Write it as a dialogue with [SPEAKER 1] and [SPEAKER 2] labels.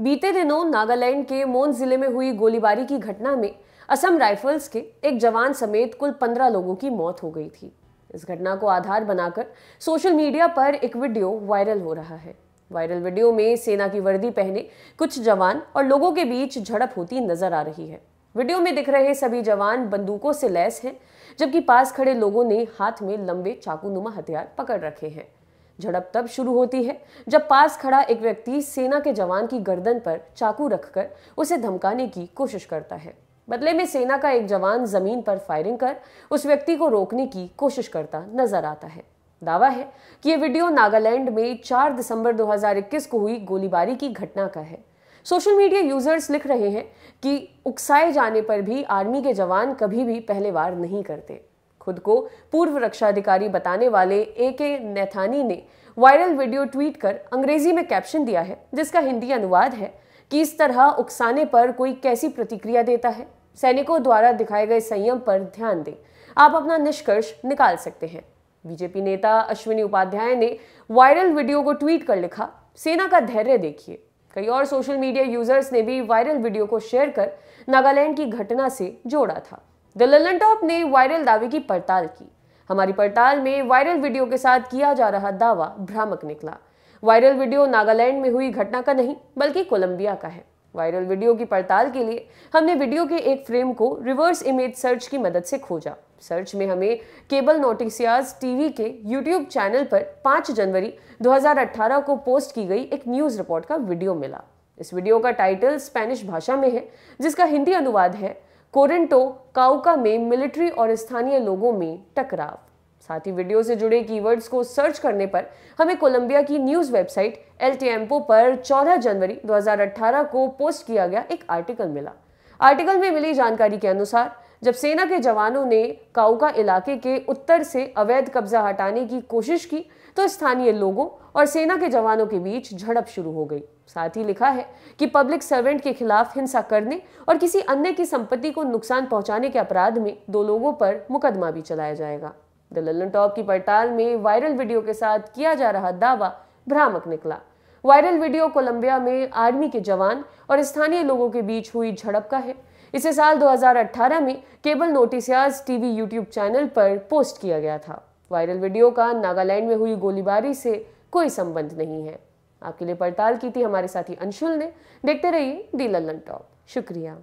[SPEAKER 1] बीते दिनों नागालैंड के मोन जिले में हुई गोलीबारी की घटना में असम राइफल्स के एक जवान समेत कुल पंद्रह लोगों की मौत हो गई थी इस घटना को आधार बनाकर सोशल मीडिया पर एक वीडियो वायरल हो रहा है वायरल वीडियो में सेना की वर्दी पहने कुछ जवान और लोगों के बीच झड़प होती नजर आ रही है वीडियो में दिख रहे सभी जवान बंदूकों से लैस हैं जबकि पास खड़े लोगों ने हाथ में लंबे चाकूनुमा हथियार पकड़ रखे हैं झड़प तब शुरू होती है जब पास खड़ा एक व्यक्ति सेना के जवान की गर्दन पर चाकू रखकर उसे धमकाने की कोशिश करता है बदले में सेना का एक जवान जमीन पर फायरिंग कर उस व्यक्ति को रोकने की कोशिश करता नजर आता है दावा है कि यह वीडियो नागालैंड में 4 दिसंबर 2021 को हुई गोलीबारी की घटना का है सोशल मीडिया यूजर्स लिख रहे हैं कि उकसाए जाने पर भी आर्मी के जवान कभी भी पहले वार नहीं करते खुद को पूर्व रक्षा अधिकारी बताने वाले ए के नैथानी ने वायरल वीडियो ट्वीट कर अंग्रेजी में कैप्शन दिया है जिसका हिंदी अनुवाद है कि इस तरह उकसाने पर कोई कैसी प्रतिक्रिया देता है सैनिकों द्वारा दिखाए गए संयम पर ध्यान दें आप अपना निष्कर्ष निकाल सकते हैं बीजेपी नेता अश्विनी उपाध्याय ने वायरल वीडियो को ट्वीट कर लिखा सेना का धैर्य देखिए कई और सोशल मीडिया यूजर्स ने भी वायरल वीडियो को शेयर कर नागालैंड की घटना से जोड़ा था द ललन टॉप ने वायरल दावे की पड़ताल की हमारी पड़ताल में वायरल वीडियो के साथ किया जा रहा दावा भ्रामक निकला वायरल वीडियो नागालैंड में हुई घटना का नहीं बल्कि कोलंबिया का है वायरल वीडियो की पड़ताल के लिए हमने वीडियो के एक फ्रेम को रिवर्स इमेज सर्च की मदद से खोजा सर्च में हमें केबल नोटिसियाज टीवी के यूट्यूब चैनल पर 5 जनवरी 2018 को पोस्ट की गई एक न्यूज़ रिपोर्ट का वीडियो मिला इस वीडियो का टाइटल स्पेनिश भाषा में है जिसका हिंदी अनुवाद है कोरेंटो काउका में मिलिट्री और स्थानीय लोगों में टकराव साथ ही वीडियो से जुड़े कीवर्ड्स को सर्च करने पर हमें कोलंबिया की न्यूज़ वेबसाइट एल पर 14 जनवरी 2018 को पोस्ट किया गया एक आर्टिकल मिला आर्टिकल में मिली जानकारी के अनुसार जब सेना के जवानों ने काउका इलाके के उत्तर से अवैध कब्जा हटाने की कोशिश की तो स्थानीय लोगों और सेना के जवानों के बीच झड़प शुरू हो गई साथ ही लिखा है कि पब्लिक सर्वेंट के खिलाफ हिंसा करने और किसी अन्य की संपत्ति को नुकसान पहुंचाने के अपराध में दो लोगों पर मुकदमा भी चलाया जाएगा द लल्लन टॉप की पड़ताल में वायरल वीडियो के साथ किया जा रहा दावा भ्रामक निकला वायरल वीडियो कोलंबिया में आर्मी के जवान और स्थानीय लोगों के बीच हुई झड़प का है इसे साल 2018 में Cable Noticias TV YouTube channel पर पोस्ट किया गया था वायरल वीडियो का नागालैंड में हुई गोलीबारी से कोई संबंध नहीं है आपके लिए पड़ताल की थी हमारे साथी अंशुल ने देखते रहिए दी लल्लन टॉप शुक्रिया